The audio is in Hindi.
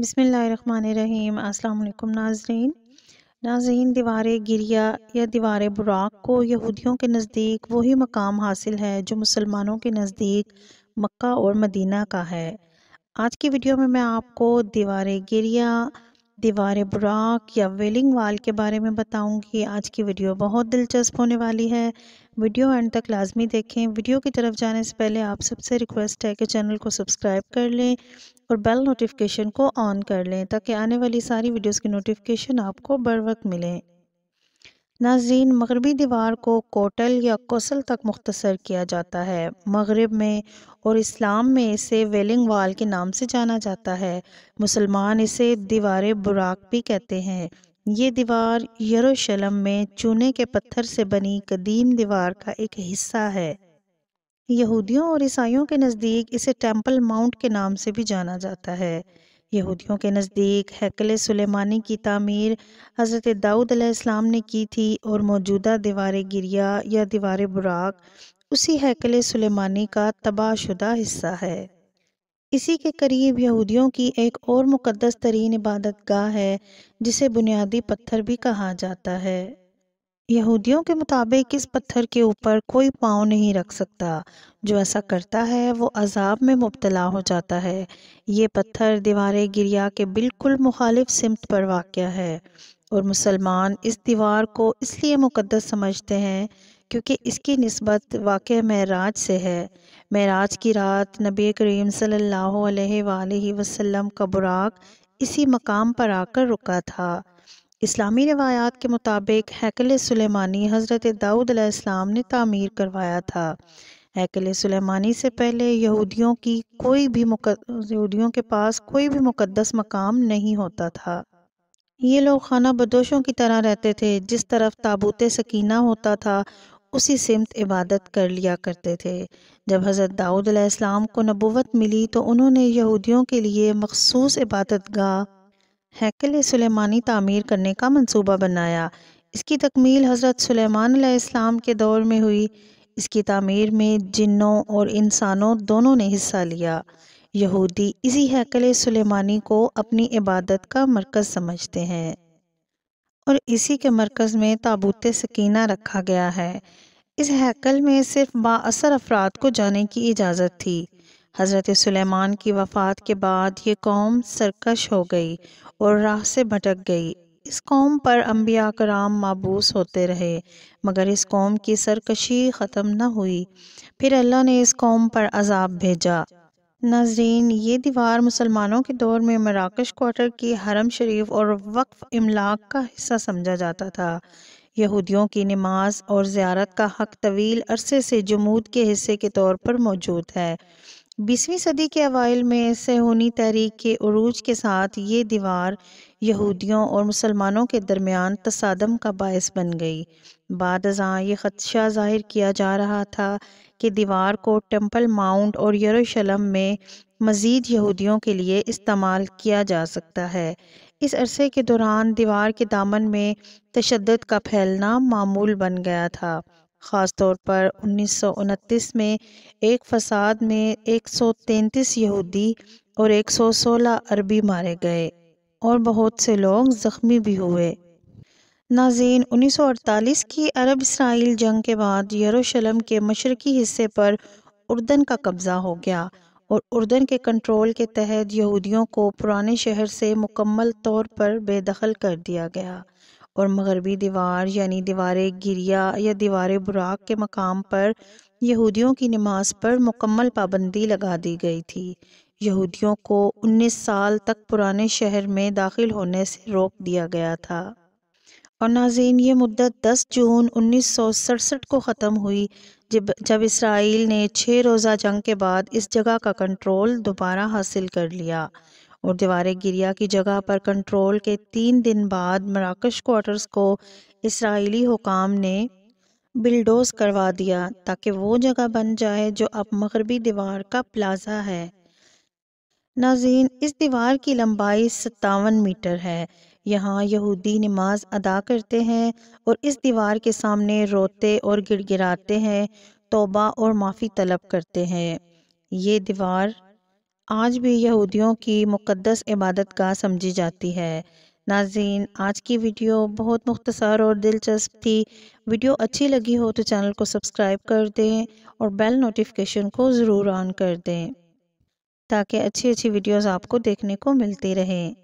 बसमीम अल्लाम नाजरीन नाजरीन दीवार गिरिया या दीवार बुराक को यहूदियों के नज़दीक वही मकाम हासिल है जो मुसलमानों के नज़दीक मक्का और मदीना का है आज की वीडियो में मैं आपको दीवार गिरिया दीवार बुराक या वेलिंग वाल के बारे में बताऊंगी आज की वीडियो बहुत दिलचस्प होने वाली है वीडियो एंड तक लाजमी देखें वीडियो की तरफ जाने से पहले आप सबसे रिक्वेस्ट है कि चैनल को सब्सक्राइब कर लें और बेल नोटिफिकेशन को ऑन कर लें ताकि आने वाली सारी वीडियोज़ की नोटिफिकेशन आपको बर वक्त मिलें नाजीन मगरबी दीवार को कोटल या कोसल तक मुख्तसर किया जाता है मगरब में और इस्लाम में इसे वेलिंग वाल के नाम से जाना जाता है मुसलमान इसे दीवार बुराक भी कहते हैं ये दीवार यरूशलम में चूने के पत्थर से बनी कदीम दीवार का एक हिस्सा है यहूदियों और ईसाइयों के नज़दीक इसे टेम्पल माउंट के नाम से भी जाना जाता है यहूदियों के नज़दीक हैकल सुलेमानी की तमीर हज़रत दाऊद अलैहिस्सलाम ने की थी और मौजूदा दीवार गिरिया या दीवार बुराक उसी हैकल सुलेमानी का तबाहशुदा हिस्सा है इसी के करीब यहूदियों की एक और मुकदस तरीन इबादत गाह है जिसे बुनियादी पत्थर भी कहा जाता है यहूदियों के मुताबिक इस पत्थर के ऊपर कोई पाँव नहीं रख सकता जो ऐसा करता है वो अजाब में मुबतला हो जाता है ये पत्थर दीवार गिरिया के बिल्कुल मुखालिफ सिमत पर वाक़ है और मुसलमान इस दीवार को इसलिए मुकदस समझते हैं क्योंकि इसकी नस्बत वाक़ महराज से है महराज की रात नबी करीम सल्लल्लाहु अलैहि वसल्लम का बुराक इसी मकाम पर आकर रुका था इस्लामी रवायात के मुताबिक हैकल सुलेमानी हज़रत दाऊद अलैहिस्सलाम ने तामीर करवाया था हैकल सुलेमानी से पहले यहूदियों की कोई भी यहूदियों के पास कोई भी मुक़दस मकाम नहीं होता था ये लोग खाना बदोशों की तरह रहते थे जिस तरफ ताबूत सकीना होता था उसी सिमत इबादत कर लिया करते थे जब हज़रत दाऊद को नबूवत मिली तो उन्होंने यहूदियों के लिए मखसूस इबादत गाह हैकल सुलेमानी तामीर करने का मंसूबा बनाया इसकी तकमील हज़रत सुलेमान के दौर में हुई इसकी तामीर में जिन्नों और इंसानों दोनों ने हिस्सा लिया यहूदी इसी हैकल सुलेमानी को अपनी इबादत का मरकज़ समझते हैं और इसी के मरकज़ में ताबूत सकीना रखा गया है इस हैकल में सिर्फ बासर अफराद को जाने की इजाज़त थी हज़रत सुलेमान की वफ़ात के बाद ये कौम सरकश हो गई और राह से भटक गई इस कौम पर अम्बिया कराम माबूस होते रहे मगर इस कौम की सरकशी ख़त्म न हुई फिर अल्लाह ने इस कौम पर अजाब भेजा नाजरीन ये दीवार मुसलमानों के दौर में मराकश क्वार्टर की हरम शरीफ और वक्फ इमलाक का हिस्सा समझा जाता था यहूदियों की नमाज और ज़्यारत का हक तवील अरसे से जमूद के हिस्से के तौर पर मौजूद है बीसवीं सदी के अवाइल में सहूनी तहरीक के अरूज के साथ ये दीवार यहूदियों और मुसलमानों के दरमियान तसादम का बायस बन गई बाद ये खदशा जाहिर किया जा रहा था कि दीवार को टेम्पल माउंट और यरूशलम में मज़ीद यहूदियों के लिए इस्तेमाल किया जा सकता है इस अरसे के दौरान दीवार के दामन में तशद का फैलना मामूल बन गया था ख़ास तौर पर उन्नीस में एक फसाद में 133 यहूदी और 116 अरबी मारे गए और बहुत से लोग ज़ख्मी भी हुए नाजीन 1948 की अरब इसराइल जंग के बाद यरूशलेम के मशरकी हिस्से पर उर्दन का कब्ज़ा हो गया और उर्दन के कंट्रोल के तहत यहूदियों को पुराने शहर से मुकम्मल तौर पर बेदखल कर दिया गया और मगरबी दीवार यानी दीवार गिरिया या दीवार बुराक के मकाम पर यहूदियों की नमाज पर मुकम्मल पाबंदी लगा दी गई थी यहूदियों को 19 साल तक पुराने शहर में दाखिल होने से रोक दिया गया था और नाजीन ये मुद्दत 10 जून उन्नीस को ख़त्म हुई जब जब इसराइल ने छः रोज़ा जंग के बाद इस जगह का कंट्रोल दोबारा हासिल कर लिया और दीवार गिरिया की जगह पर कंट्रोल के तीन दिन बाद मराकश क्वार्टर्स को इसराइली हुकाम ने बिल्डोज करवा दिया ताकि वो जगह बन जाए जो अब मगरबी दीवार का प्लाजा है नाजीन इस दीवार की लंबाई सत्तावन मीटर है यहाँ यहूदी नमाज अदा करते हैं और इस दीवार के सामने रोते और गिड़गिड़ाते हैं तोबा और माफ़ी तलब करते हैं ये दीवार आज भी यहूदियों की मुकद्दस इबादत गाह समझी जाती है नाजीन आज की वीडियो बहुत मुख्तसर और दिलचस्प थी वीडियो अच्छी लगी हो तो चैनल को सब्सक्राइब कर दें और बेल नोटिफिकेशन को ज़रूर ऑन कर दें ताकि अच्छी अच्छी वीडियोस आपको देखने को मिलती रहें